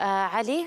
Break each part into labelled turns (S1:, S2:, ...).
S1: آه علي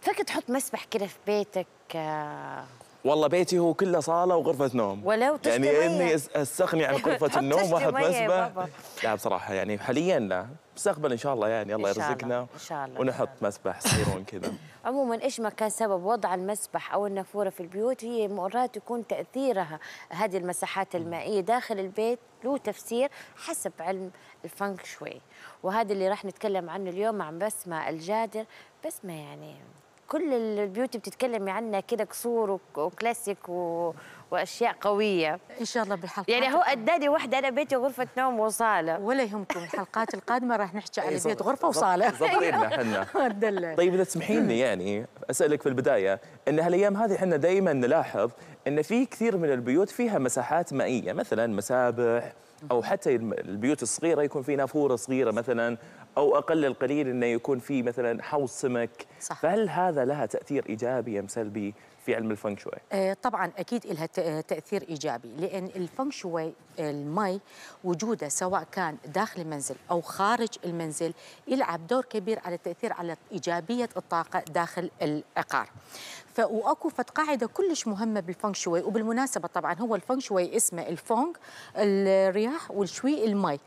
S1: فكر تحط مسبح كده في بيتك آه
S2: والله بيتي هو كله صاله وغرفه نوم ولو يعني اني استغني يعني عن غرفه النوم واحط مسبح لا بصراحه يعني حاليا لا مستقبل ان شاء الله يعني الله يرزقنا ان شاء الله ونحط مسبح صغيرون كذا
S1: عموما ايش ما كان سبب وضع المسبح او النافوره في البيوت هي مرات يكون تاثيرها هذه المساحات المائيه داخل البيت له تفسير حسب علم الفنك شوي وهذا اللي راح نتكلم عنه اليوم مع بسمه الجادر بس ما يعني كل البيوتي بتتكلمي عنها كده قصور وكلاسيك و... واشياء قويه ان شاء الله بالحلقات يعني هو اداني واحده انا بيتي غرفه نوم وصاله ولا يهمكم الحلقات القادمه راح نحكي على إيه، بيت غرفه وصاله ظبطينا احنا طيب
S2: اذا تسمحين لي يعني اسالك في البدايه ان هالايام هذه احنا دائما نلاحظ ان في كثير من البيوت فيها مساحات مائيه مثلا مسابح او حتى البيوت الصغيره يكون في نافوره صغيره مثلا او اقل القليل انه يكون في مثلا حوض سمك صح. فهل هذا لها تاثير ايجابي ام سلبي في علم الفنك شوي؟
S1: آه، طبعا اكيد لها آه، تاثير ايجابي لان الفنك شوي آه، المي وجوده سواء كان داخل المنزل او خارج المنزل يلعب دور كبير على التاثير على ايجابيه الطاقه داخل العقار. واكو فد قاعده كلش مهمه بالفنك شوي وبالمناسبه طبعا هو الفنك شوي اسمه الفونغ الرياح والشوي المي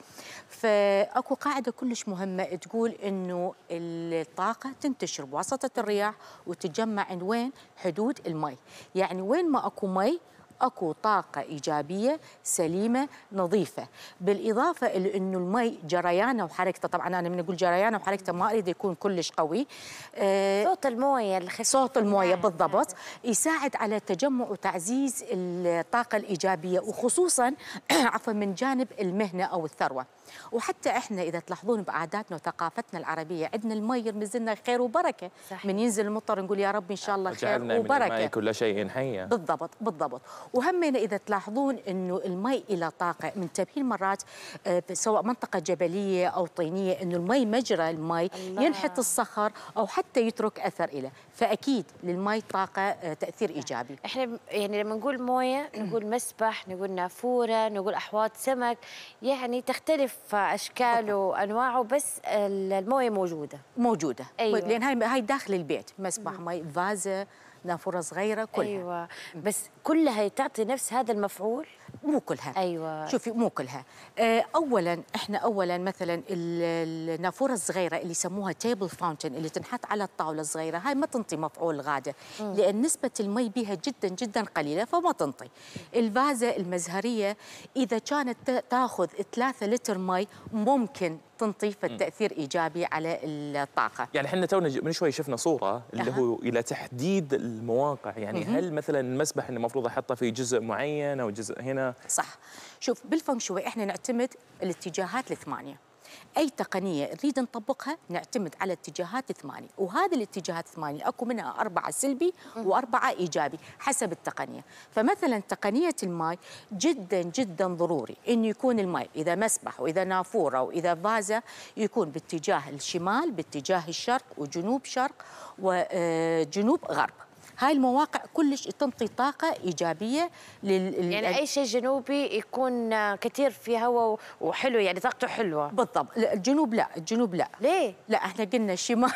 S1: فاكو قاعده كلش مهمه تقول انه الطاقه تنتشر بواسطه الرياح وتتجمع عند وين حدود المي يعني وين ما أكو مي اكو طاقة ايجابية سليمة نظيفة، بالاضافة الى انه المي جريانه وحركته، طبعا انا من اقول جريانه وحركته ما اريد يكون كلش قوي. آه صوت المويه الخفيف صوت المويه نعم، بالضبط، نعم. يساعد على تجمع وتعزيز الطاقة الايجابية وخصوصا عفوا من جانب المهنة او الثروة. وحتى احنا اذا تلاحظون بعاداتنا وثقافتنا العربيه عندنا المي يرمز لنا خير وبركه صحيح. من ينزل المطر نقول يا رب ان شاء الله خير وبركه من كل
S2: شيء حي
S1: بالضبط بالضبط وهمنا اذا تلاحظون انه المي الى طاقه منتبهين مرات آه، سواء منطقه جبليه او طينيه انه المي مجرى المي الله. ينحت الصخر او حتى يترك اثر له فاكيد للمي طاقه آه، تاثير ايجابي احنا يعني لما نقول مويه نقول مسبح نقول نافوره نقول احواض سمك يعني تختلف اشكاله وانواعه بس المويه موجوده موجوده أيوة. لان هاي هاي داخل البيت مسبح مي فازه نافوره صغيره كلها ايوه بس كلها تعطي نفس هذا المفعول مو كلها أيوة. شوفي مو كلها آه، اولا احنا اولا مثلا النافوره الصغيره اللي يسموها تيبل فاونتن اللي تنحط على الطاوله الصغيره هاي ما تنطي مفعول غاده لان نسبه المي بها جدا جدا قليله فما تنطي الفازه المزهريه اذا كانت تاخذ 3 لتر مي ممكن تنطي فالتاثير ايجابي على الطاقه.
S2: يعني احنا تونا من شوي شفنا صوره اللي أه. هو الى تحديد المواقع، يعني مم. هل مثلا المسبح انه المفروض احطه في جزء معين او جزء هنا صح
S1: شوف بالفنشوي شوي احنا نعتمد الاتجاهات الثمانيه اي تقنيه نريد نطبقها نعتمد على اتجاهات الثمانيه وهذه الاتجاهات الثمانيه اكو منها اربعه سلبي واربعه ايجابي حسب التقنيه فمثلا تقنيه الماء جدا جدا ضروري انه يكون الماء اذا مسبح واذا نافوره واذا فازه يكون باتجاه الشمال باتجاه الشرق وجنوب شرق وجنوب آه، غرب هاي المواقع كلش تنطي طاقه ايجابيه لل يعني اي شيء جنوبي يكون كثير في هواء وحلو يعني طاقته حلوه بالضبط الجنوب لا الجنوب لا ليه لا احنا قلنا شمال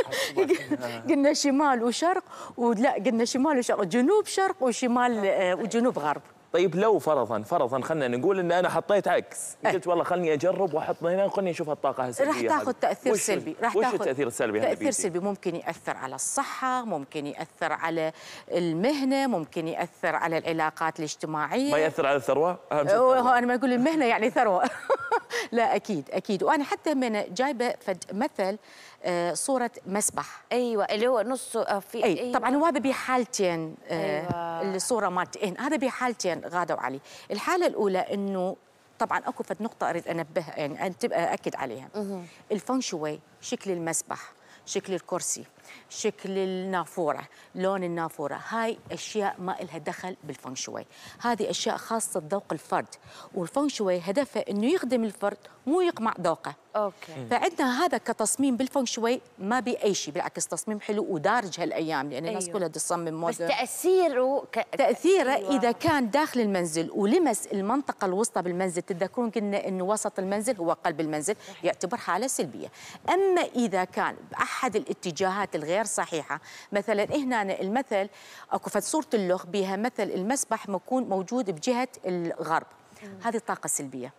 S1: آه. قلنا شمال وشرق ولا قلنا شمال وشرق جنوب شرق وشمال آه،
S2: وجنوب غرب طيب لو فرضا فرضا خلينا نقول ان انا حطيت عكس إيه. قلت والله خلني اجرب واحط هنا خلني اشوف الطاقه السلبيه راح تاخذ تاثير وش سلبي راح وش التاثير السلبي تاثير سلبي
S1: ممكن ياثر على الصحه ممكن ياثر على المهنه ممكن ياثر على العلاقات الاجتماعيه ما ياثر
S2: على الثروه اهم شيء
S1: انا ما اقول المهنه يعني ثروه لا اكيد اكيد وانا حتى من جايبه فد مثل آه، صوره مسبح ايوه اللي هو نص آه، في أي. أيوة. طبعا هذا بحالتين آه، أيوة. الصوره مالتين إيه، هذا بحالتين غاده وعلي الحاله الاولى انه طبعا اكو فت نقطه اريد انبه يعني أن تبقى اكد عليها الفنشوي شكل المسبح شكل الكرسي شكل النافوره لون النافوره هاي اشياء ما لها دخل بالفeng شوي هذه اشياء خاصه بذوق الفرد والفeng شوي هدفه انه يخدم الفرد مو يقمع ذوقه اوكي فعندنا هذا كتصميم بالفeng شوي ما بي اي شيء بالعكس تصميم حلو ودارج هالايام لان الناس أيوه. كلها تصمم مودرن بس تاثيره ك... تاثيره أيوه. اذا كان داخل المنزل ولمس المنطقه الوسطى بالمنزل تتذكرون قلنا انه وسط المنزل هو قلب المنزل يعتبر حاله سلبيه اما اذا كان باحد الاتجاهات الغير صحيحه مثلا هنا المثل اكو فد صوره اللغ بها مثل المسبح مكون موجود بجهه الغرب هذه طاقه سلبيه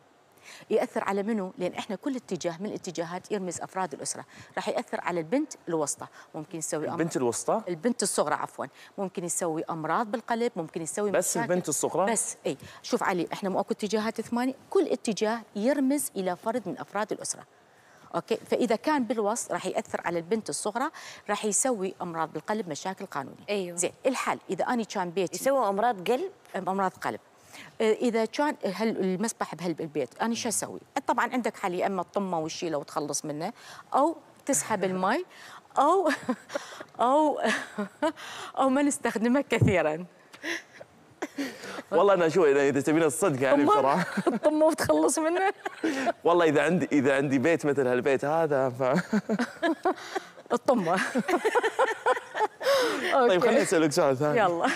S1: ياثر على منو؟ لان احنا كل اتجاه من الاتجاهات يرمز افراد الاسره، راح ياثر على البنت الوسطى، ممكن يسوي البنت الوسطى؟ البنت الصغرى عفوا، ممكن يسوي امراض بالقلب، ممكن يسوي بس مشاكل. البنت الصغرى؟ بس اي، شوف علي احنا مو اكو اتجاهات ثمانيه، كل اتجاه يرمز الى فرد من افراد الاسره. اوكي فاذا كان بالوسط راح ياثر على البنت الصغرى راح يسوي امراض بالقلب مشاكل قانونيه أيوه. زين الحل اذا اني كان بيتي يسوي امراض قلب امراض قلب اذا كان هل المسبح بهالبيت انا شو اسوي طبعا عندك حل يا اما تطمه وتشيله وتخلص منه او تسحب المي او او او ما نستخدمه كثيرا
S2: والله انا شوي اذا تبين الصدق يعني بصراحه
S1: الطمه وتخلص منه
S2: والله اذا عندي اذا عندي بيت مثل هالبيت هذا ف الطمه طيب خليني اسالك سؤال ثاني يلا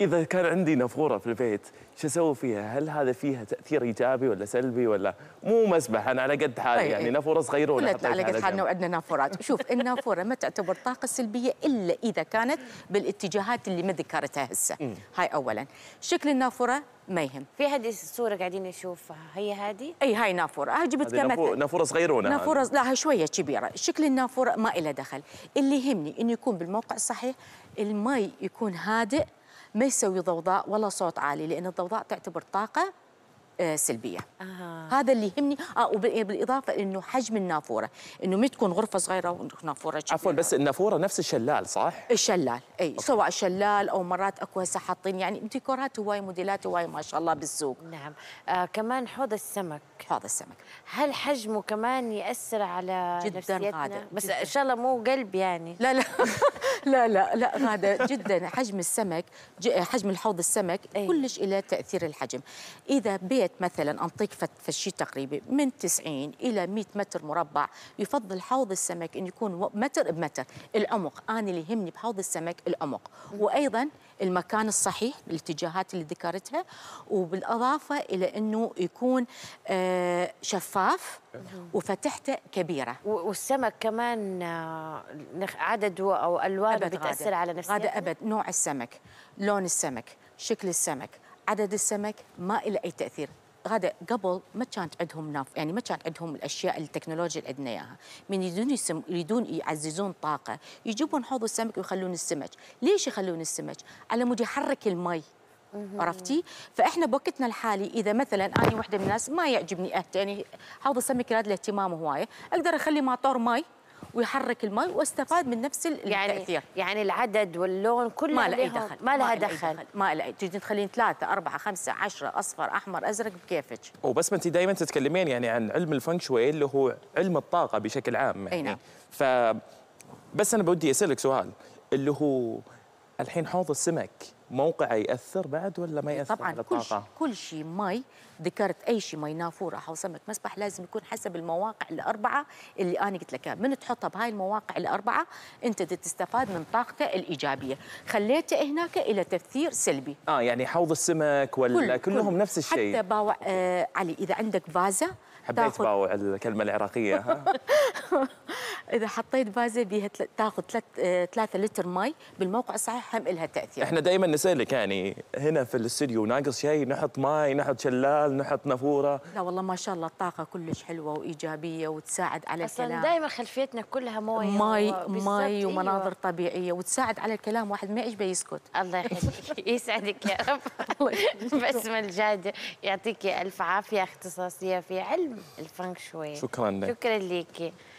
S2: اذا كان عندي نافوره في البيت شو اسوي فيها؟ هل هذا فيها تاثير ايجابي ولا سلبي ولا مو مسبح انا على قد حالي طيب، يعني نافوره صغيره ولا على قد حالنا
S1: وعندنا نافورات، شوف النافوره ما تعتبر طاقه سلبيه الا اذا كانت بالاتجاهات اللي ما ذكرتها هسه، هاي اولا، شكل النافوره ما يهم في هذه الصوره قاعدين نشوفها هي هذه اي هاي نافوره هاي جبت كمثل نافوره صغيرونه نافوره لا هاي شويه كبيره شكل النافوره ما إلها دخل اللي يهمني انه يكون بالموقع الصحيح المي يكون هادئ ما يسوي ضوضاء ولا صوت عالي لأن الضوضاء تعتبر طاقة آه، سلبيه آه. هذا اللي يهمني اه وبالاضافه انه حجم النافوره انه ما تكون غرفه صغيره
S2: ونافوره كبيره عفوا بس النافوره نفس الشلال صح
S1: الشلال اي أوكي. سواء شلال او مرات اكو هسه حاطين يعني ديكورات هواي موديلات هواي ما شاء الله بالسوق نعم آه كمان حوض السمك حوض السمك هل حجمه كمان ياثر على جدا نفسيتنا غادة. بس ان شاء الله مو قلب يعني لا لا لا لا لا هذا جدا حجم السمك حجم الحوض السمك أي. كلش له تاثير الحجم اذا بيع بداية مثلا أنطيك فشي تقريبي من 90 إلى 100 متر مربع يفضل حوض السمك أن يكون متر بمتر العمق أنا اللي يهمني بحوض السمك العمق وأيضا المكان الصحيح بالاتجاهات اللي ذكرتها وبالإضافة إلى أنه يكون آه، شفاف وفتحته كبيرة والسمك كمان آه، عدده أو ألوانه بتأثر غادة. على نفسه هذا أبد نوع السمك لون السمك شكل السمك عدد السمك ما له اي تاثير غدا قبل ما كانت عندهم ناف يعني ما كانت عندهم الاشياء التكنولوجيا اللي عندنا اياها من يريدون يسم... يريدون يعززون طاقه يجيبون حوض السمك ويخلون السمك ليش يخلون السمك على مود يحرك المي عرفتي فاحنا بوقتنا الحالي اذا مثلا انا وحده من الناس ما يعجبني يعني حوض السمك يراد له اهتمام هوايه اقدر اخلي ماطور مي ويحرك المي واستفاد من نفس يعني التاثير يعني العدد واللون كله ما له اي دخل ما له دخل ما له تجي تخلين ثلاثه اربعه خمسه عشرة اصفر احمر ازرق بكيفك
S2: وبس ما انت دائما تتكلمين يعني عن علم الفنك شوي اللي هو علم الطاقه بشكل عام يعني اي نعم ف بس انا بدي اسالك سؤال اللي هو الحين حوض السمك موقعه ياثر بعد ولا ما ياثر طبعا على الطاقه؟
S1: كل, كل شيء مي ذكرت اي شيء مي نافوره او سمك مسبح لازم يكون حسب المواقع الاربعه اللي انا قلت لك من تحطها بهاي المواقع الاربعه انت تستفاد من طاقته الايجابيه، خليته هناك الى تاثير سلبي.
S2: اه يعني حوض السمك ولا كل كلهم كل نفس الشيء؟ حتى
S1: باوع آه علي اذا عندك فازه حبيت باوع
S2: الكلمه العراقيه ها
S1: اذا حطيت بازه بيها تاخذ 3 آه، لتر مي بالموقع الصحيح هم لها تاثير احنا
S2: دائما نسالك يعني هنا في الاستديو ناقص شيء نحط مي نحط شلال نحط نافوره لا
S1: والله ما شاء الله الطاقه كلش حلوه وايجابيه وتساعد على أصلاً الكلام اصلا دائما خلفيتنا كلها مويه مي مي أيوة. ومناظر إيوه. طبيعيه وتساعد على الكلام واحد ما يشبه يسكت الله
S2: يخليك يسعدك يا رب
S1: بسمه الجاده يعطيك الف عافيه اختصاصيه في علم الفنك شوي شكرا لك شكرا لك